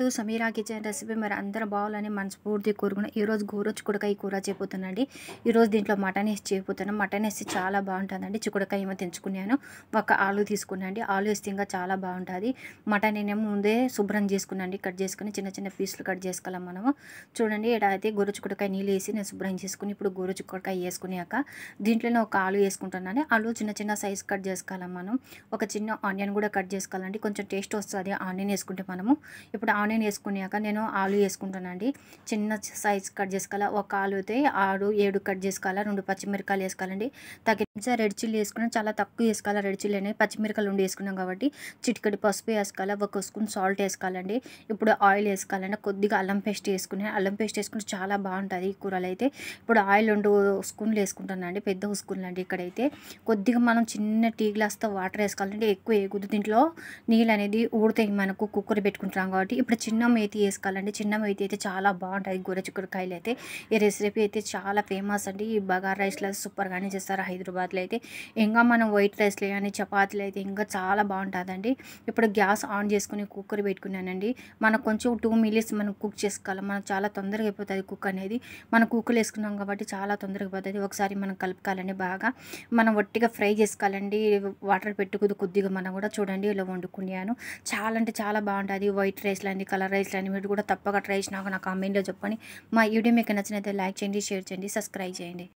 two Sameera kitchen recipe మరి అందరూ బావాలని మనస్ఫూర్తి కోరుకున్నాం ఈరోజు గోరోజు కుడకాయ కూర చేయబోతున్నాండి ఈరోజు దీంట్లో మటన్ వేసి చేయబోతున్నాం మటన్ వేసి చాలా బాగుంటుందండి చిక్కుడుకాయ ఏమో తెంచుకున్నాను ఒక ఆలు తీసుకున్నాండి ఆలు వేస్తే ఇంకా చాలా బాగుంటుంది మటన్ నేనేమో ముందే శుభ్రం చేసుకున్నాండి కట్ చేసుకుని చిన్న చిన్న పీసులు కట్ చేసుకోవాలి మనము చూడండి ఇక్కడ అయితే గోరు కుడకాయ నీళ్ళు వేసి నేను శుభ్రం చేసుకుని ఇప్పుడు గోరు చిక్కుడుకాయ వేసుకున్నాక దీంట్లోనే ఒక ఆలు వేసుకుంటున్నాను ఆలు చిన్న చిన్న సైజు కట్ చేసుకోవాలి మనం ఒక చిన్న ఆనియన్ కూడా కట్ చేసుకోవాలండి కొంచెం టేస్ట్ వస్తుంది ఆనియన్ వేసుకుంటే మనము ఇప్పుడు ఆనియన్ వేసుకున్నాక నేను ఆలు వేసుకుంటానండి చిన్న సైజ్ కట్ చేసుకోవాలి ఒక ఆలు అయితే ఆరు ఏడు కట్ చేసుకోవాలి రెండు పచ్చిమిరకాయలు వేసుకోవాలండి తగిన రెడ్ చిల్లీ వేసుకున్నాం చాలా తక్కువ వేసుకోవాలి రెడ్ చిల్లీ అనేది పచ్చిమిరకాయలు ఉండి వేసుకున్నాం కాబట్టి చిటికడి పసుపు వేసుకోవాలి ఒక స్పూన్ సాల్ట్ వేసుకోవాలండి ఇప్పుడు ఆయిల్ వేసుకోవాలండి కొద్దిగా అల్లం పేస్ట్ వేసుకునే అల్లం పేస్ట్ వేసుకుంటే చాలా బాగుంటుంది ఈ కూరలు అయితే ఇప్పుడు ఆయిల్ రెండు స్కూన్లు వేసుకుంటానండి పెద్ద ఉస్కూన్లు అండి ఇక్కడైతే కొద్దిగా మనం చిన్న టీ గ్లాస్తో వాటర్ వేసుకోవాలంటే ఎక్కువ ఏగుద్దు దీంట్లో నీళ్ళు అనేది ఊడితే మనకు కుక్కర్ పెట్టుకుంటున్నాం కాబట్టి ఇప్పుడు చిన్న మేతి వేసుకోవాలండి చిన్న మేతి అయితే చాలా బాగుంటుంది గోర చిక్కుడుకాయలు అయితే ఈ రెసిపీ అయితే చాలా ఫేమస్ అండి ఈ బగార్ రైస్లో కానీ చేస్తారు హైదరాబాద్లో అయితే ఇంకా మనం వైట్ రైస్లో కానీ చపాతీలు అయితే ఇంకా చాలా బాగుంటుందండి ఇప్పుడు గ్యాస్ ఆన్ చేసుకుని కుక్కర్ పెట్టుకున్నానండి మనకు కొంచెం టూ మినిట్స్ మనం కుక్ చేసుకోవాలి మనకు చాలా తొందరగా అయిపోతుంది కుక్ అనేది మనం కుక్కర్ వేసుకున్నాం కాబట్టి చాలా తొందరగా పోతుంది ఒకసారి మనం కలుపుకోవాలండి బాగా మనం ఒట్టిగా ఫ్రై చేసుకోవాలండి వాటర్ పెట్టుకుది కొద్దిగా మనం కూడా చూడండి ఇలా వండుకున్నాను చాలా అంటే చాలా బాగుంటుంది వైట్ రైస్లో అండి కలర్ రైస్ అని మీరు కూడా తప్పక ట్రై చేసినాక నా కామెంట్లో చెప్పండి మా వీడియో మీకు నచ్చినైతే లైక్ చేయండి షేర్ చేయండి సబ్స్క్రైబ్ చేయండి